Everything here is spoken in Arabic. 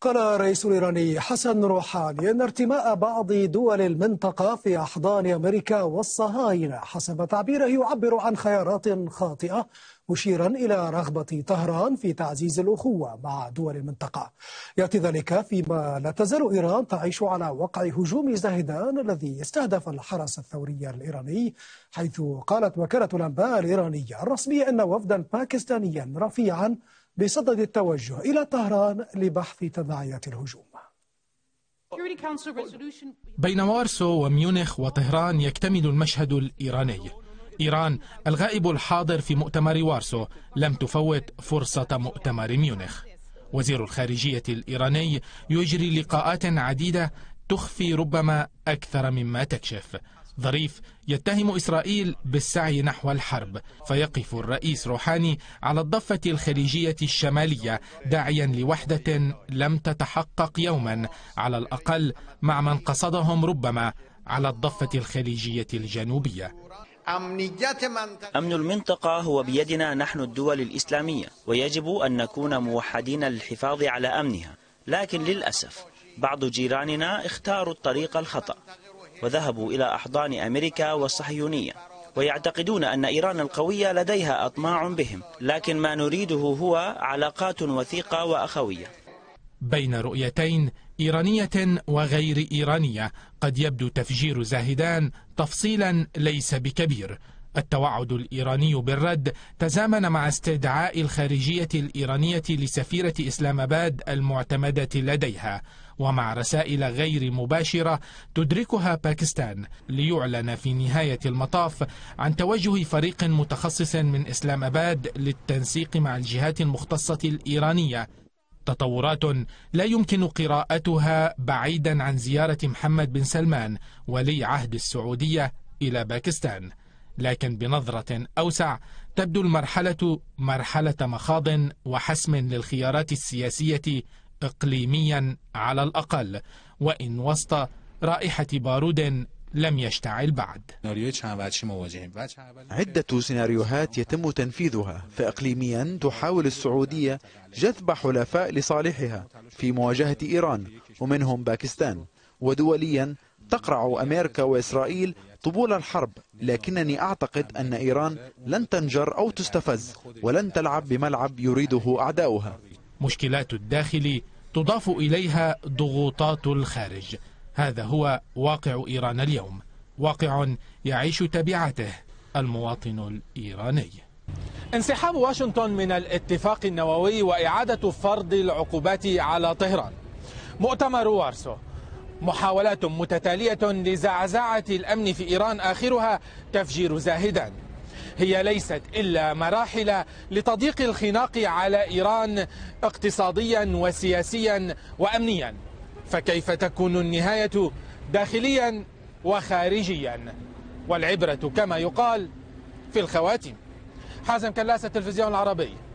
قال الرئيس الإيراني حسن روحاني أن ارتماء بعض دول المنطقة في أحضان أمريكا والصهاينة حسب تعبيره يعبر عن خيارات خاطئة مشيرا إلى رغبة طهران في تعزيز الأخوة مع دول المنطقة يأتي ذلك فيما لا تزال إيران تعيش على وقع هجوم زاهدان الذي استهدف الحرس الثوري الإيراني حيث قالت وكالة الأنباء الإيرانية الرسمية أن وفدا باكستانيا رفيعا بصدد التوجه إلى طهران لبحث تداعيات الهجوم بين وارسو وميونخ وطهران يكتمل المشهد الإيراني إيران الغائب الحاضر في مؤتمر وارسو لم تفوت فرصة مؤتمر ميونخ وزير الخارجية الإيراني يجري لقاءات عديدة تخفي ربما أكثر مما تكشف ظريف يتهم إسرائيل بالسعي نحو الحرب فيقف الرئيس روحاني على الضفة الخليجية الشمالية داعيا لوحدة لم تتحقق يوما على الأقل مع من قصدهم ربما على الضفة الخليجية الجنوبية أمن المنطقة هو بيدنا نحن الدول الإسلامية ويجب أن نكون موحدين للحفاظ على أمنها لكن للأسف بعض جيراننا اختاروا الطريق الخطأ وذهبوا إلى أحضان أمريكا والصهيونية ويعتقدون أن إيران القوية لديها أطماع بهم لكن ما نريده هو علاقات وثيقة وأخوية بين رؤيتين إيرانية وغير إيرانية قد يبدو تفجير زاهدان تفصيلا ليس بكبير التوعد الإيراني بالرد تزامن مع استدعاء الخارجية الإيرانية لسفيرة إسلام آباد المعتمدة لديها ومع رسائل غير مباشرة تدركها باكستان ليعلن في نهاية المطاف عن توجه فريق متخصص من إسلام آباد للتنسيق مع الجهات المختصة الإيرانية تطورات لا يمكن قراءتها بعيدا عن زيارة محمد بن سلمان ولي عهد السعودية إلى باكستان لكن بنظرة أوسع تبدو المرحلة مرحلة مخاض وحسم للخيارات السياسية إقليميا على الأقل وإن وسط رائحة بارود لم يشتعل بعد عدة سيناريوهات يتم تنفيذها فإقليميا تحاول السعودية جذب حلفاء لصالحها في مواجهة إيران ومنهم باكستان ودوليا تقرع أمريكا وإسرائيل طبول الحرب لكنني أعتقد أن إيران لن تنجر أو تستفز ولن تلعب بملعب يريده أعداؤها مشكلات الداخل تضاف إليها ضغوطات الخارج هذا هو واقع إيران اليوم واقع يعيش تبعته المواطن الإيراني انسحاب واشنطن من الاتفاق النووي وإعادة فرض العقوبات على طهران مؤتمر وارسو محاولات متتالية لزعزعة الأمن في إيران آخرها تفجير زاهدا هي ليست إلا مراحل لتضييق الخناق على إيران اقتصاديا وسياسيا وأمنيا فكيف تكون النهاية داخليا وخارجيا والعبرة كما يقال في الخواتم حازم كلاس التلفزيون العربي